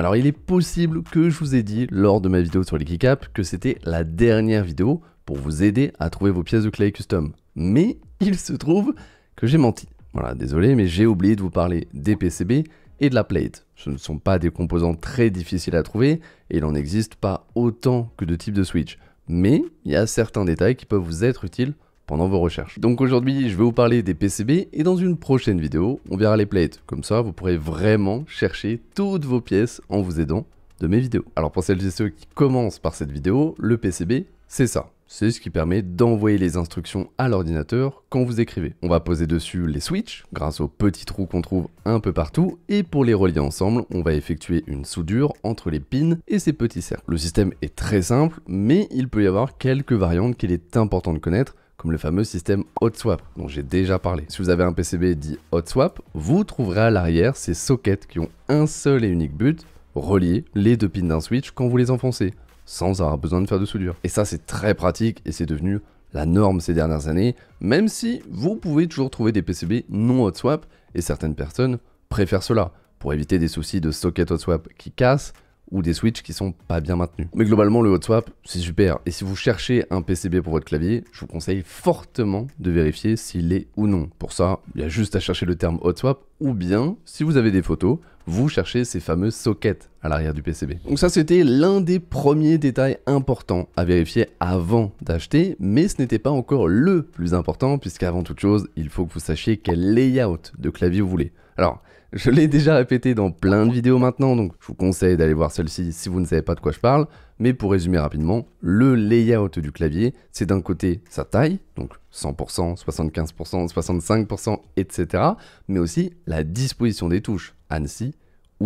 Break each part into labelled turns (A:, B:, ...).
A: Alors il est possible que je vous ai dit lors de ma vidéo sur les keycaps que c'était la dernière vidéo pour vous aider à trouver vos pièces de clé custom. Mais il se trouve que j'ai menti. Voilà, désolé, mais j'ai oublié de vous parler des PCB et de la plate. Ce ne sont pas des composants très difficiles à trouver et il n'en existe pas autant que de types de switch. Mais il y a certains détails qui peuvent vous être utiles pendant vos recherches. Donc aujourd'hui, je vais vous parler des PCB et dans une prochaine vidéo, on verra les plates. Comme ça, vous pourrez vraiment chercher toutes vos pièces en vous aidant de mes vidéos. Alors pour celles et ceux qui commencent par cette vidéo, le PCB, c'est ça. C'est ce qui permet d'envoyer les instructions à l'ordinateur quand vous écrivez. On va poser dessus les switches grâce aux petits trous qu'on trouve un peu partout et pour les relier ensemble, on va effectuer une soudure entre les pins et ces petits cercles. Le système est très simple mais il peut y avoir quelques variantes qu'il est important de connaître comme le fameux système hot swap dont j'ai déjà parlé. Si vous avez un PCB dit hot swap, vous trouverez à l'arrière ces sockets qui ont un seul et unique but, relier les deux pins d'un switch quand vous les enfoncez, sans avoir besoin de faire de soudure. Et ça c'est très pratique et c'est devenu la norme ces dernières années, même si vous pouvez toujours trouver des PCB non hot swap et certaines personnes préfèrent cela pour éviter des soucis de socket hot swap qui cassent ou des switches qui sont pas bien maintenus. Mais globalement, le hot swap, c'est super. Et si vous cherchez un PCB pour votre clavier, je vous conseille fortement de vérifier s'il est ou non. Pour ça, il y a juste à chercher le terme hot swap ou bien, si vous avez des photos, vous cherchez ces fameuses sockets à l'arrière du PCB. Donc ça c'était l'un des premiers détails importants à vérifier avant d'acheter, mais ce n'était pas encore le plus important puisqu'avant toute chose, il faut que vous sachiez quel layout de clavier vous voulez. Alors, je l'ai déjà répété dans plein de vidéos maintenant, donc je vous conseille d'aller voir celle-ci si vous ne savez pas de quoi je parle. Mais pour résumer rapidement, le layout du clavier, c'est d'un côté sa taille, donc 100%, 75%, 65%, etc. Mais aussi la disposition des touches, Annecy,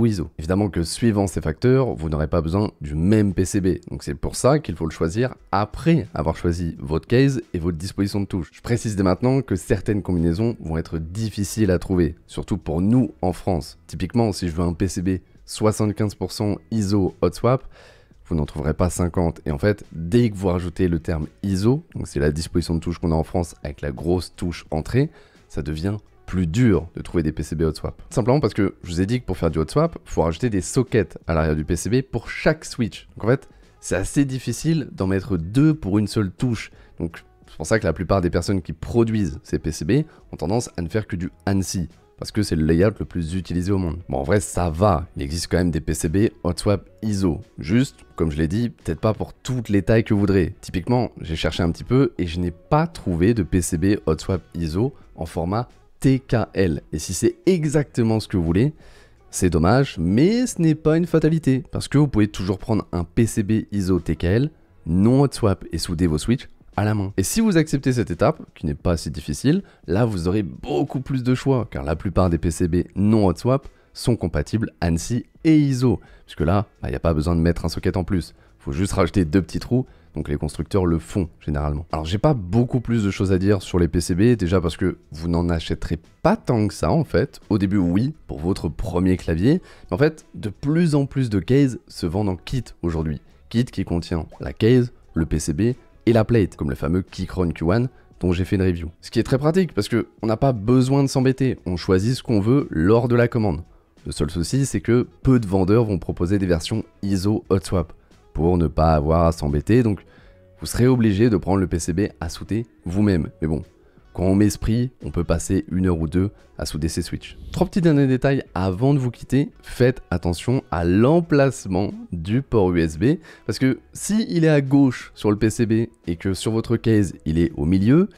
A: ISO. Évidemment que suivant ces facteurs, vous n'aurez pas besoin du même PCB, donc c'est pour ça qu'il faut le choisir après avoir choisi votre case et votre disposition de touche. Je précise dès maintenant que certaines combinaisons vont être difficiles à trouver, surtout pour nous en France. Typiquement, si je veux un PCB 75% ISO hot swap, vous n'en trouverez pas 50. Et en fait, dès que vous rajoutez le terme ISO, donc c'est la disposition de touche qu'on a en France avec la grosse touche entrée, ça devient plus dur de trouver des PCB hot swap. Simplement parce que je vous ai dit que pour faire du hot swap, il faut rajouter des sockets à l'arrière du PCB pour chaque switch. Donc en fait, c'est assez difficile d'en mettre deux pour une seule touche. Donc c'est pour ça que la plupart des personnes qui produisent ces PCB ont tendance à ne faire que du ANSI, parce que c'est le layout le plus utilisé au monde. Bon, en vrai, ça va. Il existe quand même des PCB hot swap ISO. Juste, comme je l'ai dit, peut-être pas pour toutes les tailles que vous voudrez. Typiquement, j'ai cherché un petit peu et je n'ai pas trouvé de PCB hot swap ISO en format TKL. Et si c'est exactement ce que vous voulez, c'est dommage, mais ce n'est pas une fatalité, parce que vous pouvez toujours prendre un PCB ISO TKL non hot swap et souder vos switches à la main. Et si vous acceptez cette étape, qui n'est pas si difficile, là vous aurez beaucoup plus de choix, car la plupart des PCB non hot swap sont compatibles ANSI et ISO, puisque là, il bah, n'y a pas besoin de mettre un socket en plus, faut juste rajouter deux petits trous donc les constructeurs le font généralement. Alors j'ai pas beaucoup plus de choses à dire sur les PCB, déjà parce que vous n'en achèterez pas tant que ça en fait. Au début oui, pour votre premier clavier, mais en fait de plus en plus de cases se vendent en kit aujourd'hui. Kit qui contient la case, le PCB et la plate, comme le fameux Keychron Q1 dont j'ai fait une review. Ce qui est très pratique parce que n'a pas besoin de s'embêter, on choisit ce qu'on veut lors de la commande. Le seul souci, c'est que peu de vendeurs vont proposer des versions ISO hot swap pour ne pas avoir à s'embêter. Donc vous serez obligé de prendre le PCB à souder vous-même. Mais bon, quand on met on peut passer une heure ou deux à souder ses switches. Trois petits derniers détails avant de vous quitter, faites attention à l'emplacement du port USB parce que si il est à gauche sur le PCB et que sur votre case il est au milieu,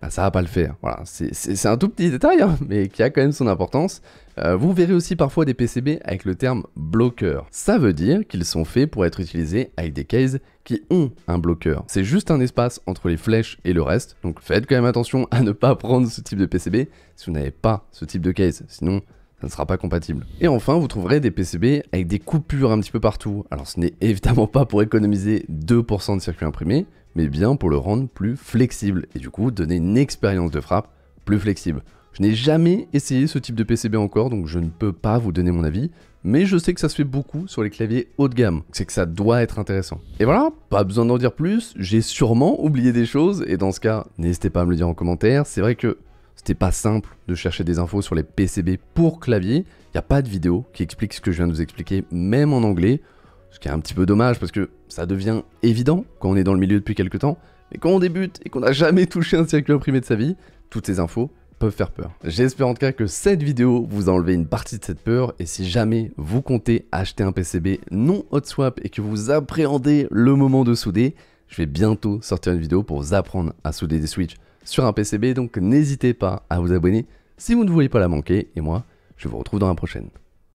A: bah, ça va pas le faire. Voilà, c'est un tout petit détail, hein, mais qui a quand même son importance. Euh, vous verrez aussi parfois des PCB avec le terme bloqueur. Ça veut dire qu'ils sont faits pour être utilisés avec des cases qui ont un bloqueur. C'est juste un espace entre les flèches et le reste, donc faites quand même attention à ne pas prendre ce type de PCB si vous n'avez pas ce type de case, sinon ça ne sera pas compatible. Et enfin, vous trouverez des PCB avec des coupures un petit peu partout. Alors ce n'est évidemment pas pour économiser 2% de circuit imprimé, mais bien pour le rendre plus flexible et du coup donner une expérience de frappe plus flexible. Je n'ai jamais essayé ce type de PCB encore, donc je ne peux pas vous donner mon avis, mais je sais que ça se fait beaucoup sur les claviers haut de gamme, c'est que ça doit être intéressant. Et voilà, pas besoin d'en dire plus, j'ai sûrement oublié des choses, et dans ce cas, n'hésitez pas à me le dire en commentaire, c'est vrai que c'était pas simple de chercher des infos sur les PCB pour clavier, il n'y a pas de vidéo qui explique ce que je viens de vous expliquer, même en anglais, ce qui est un petit peu dommage parce que ça devient évident quand on est dans le milieu depuis quelques temps, mais quand on débute et qu'on n'a jamais touché un circuit imprimé de sa vie, toutes ces infos peuvent faire peur. J'espère en tout cas que cette vidéo vous a enlevé une partie de cette peur et si jamais vous comptez acheter un PCB non hot swap et que vous appréhendez le moment de souder, je vais bientôt sortir une vidéo pour vous apprendre à souder des switches sur un PCB donc n'hésitez pas à vous abonner si vous ne voulez pas la manquer et moi je vous retrouve dans la prochaine.